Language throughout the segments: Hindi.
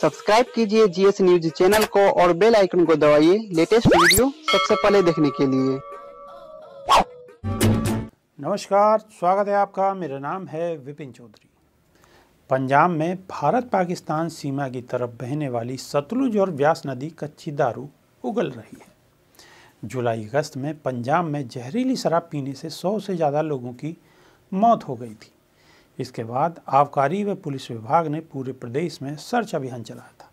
सब्सक्राइब कीजिए जीएस न्यूज चैनल को और बेल आइकन को दबाइए लेटेस्ट वीडियो सबसे पहले देखने के लिए नमस्कार स्वागत है आपका मेरा नाम है विपिन चौधरी पंजाब में भारत पाकिस्तान सीमा की तरफ बहने वाली सतलुज और व्यास नदी कच्ची दारू उगल रही है जुलाई अगस्त में पंजाब में जहरीली शराब पीने से सौ से ज़्यादा लोगों की मौत हो गई थी इसके बाद आबकारी व पुलिस विभाग ने पूरे प्रदेश में सर्च अभियान चलाया था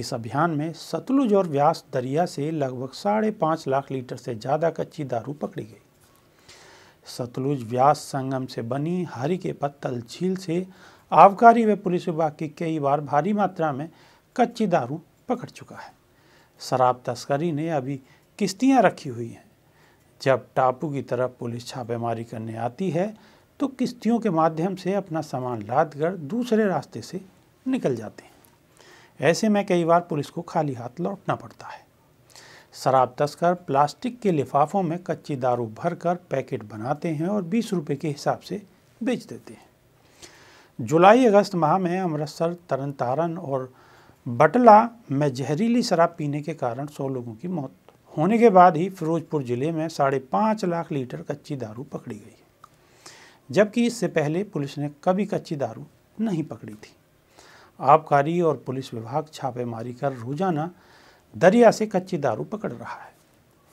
इस अभियान में सतलुज और व्यास दरिया से लगभग साढ़े पाँच लाख लीटर से ज़्यादा कच्ची दारू पकड़ी गई सतलुज व्यास संगम से बनी हरी के पत्तल झील से आबकारी व पुलिस विभाग की कई बार भारी मात्रा में कच्ची दारू पकड़ चुका है शराब तस्करी ने अभी किश्तियाँ रखी हुई हैं जब टापू की तरफ पुलिस छापेमारी करने आती है तो किश्तियों के माध्यम से अपना सामान लाद कर दूसरे रास्ते से निकल जाते हैं ऐसे में कई बार पुलिस को खाली हाथ लौटना पड़ता है शराब तस्कर प्लास्टिक के लिफाफों में कच्ची दारू भरकर पैकेट बनाते हैं और बीस रुपये के हिसाब से बेच देते हैं जुलाई अगस्त माह में अमृतसर तरन तारण और बटला में जहरीली शराब पीने के कारण सौ लोगों की मौत होने के बाद ही फिरोजपुर ज़िले में साढ़े पाँच लाख लीटर कच्ची दारू पकड़ी गई जबकि इससे पहले पुलिस ने कभी कच्ची दारू नहीं पकड़ी थी आबकारी और पुलिस विभाग छापेमारी कर रोजाना दरिया से कच्ची दारू पकड़ रहा है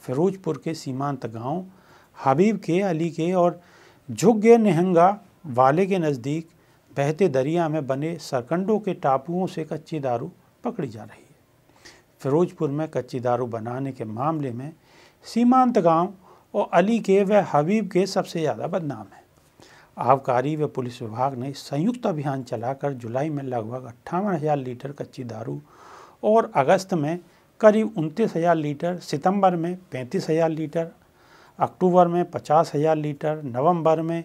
फिरोजपुर के सीमांत गांव हबीब के अली के और झुग्गे निहंगा वाले के नज़दीक बहते दरिया में बने सरकंडों के टापुओं से कच्ची दारू पकड़ी जा रही है फिरोजपुर में कच्ची दारू बनाने के मामले में सीमांत गांव और अली के व हबीब के सबसे ज़्यादा बदनाम हैं आबकारी व पुलिस विभाग ने संयुक्त अभियान चलाकर जुलाई में लगभग अट्ठावन हज़ार लीटर कच्ची दारू और अगस्त में करीब उनतीस हज़ार लीटर सितंबर में पैंतीस हज़ार लीटर अक्टूबर में पचास हज़ार लीटर नवंबर में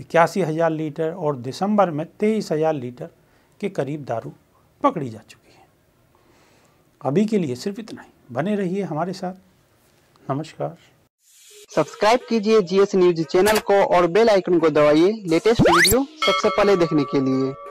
इक्यासी हज़ार लीटर और दिसंबर में तेईस हज़ार लीटर के करीब दारू पकड़ी जा चुकी है अभी के लिए सिर्फ इतना ही बने रहिए हमारे साथ नमस्कार सब्सक्राइब कीजिए जीएस न्यूज चैनल को और बेल आइकन को दबाइए लेटेस्ट वीडियो सबसे पहले देखने के लिए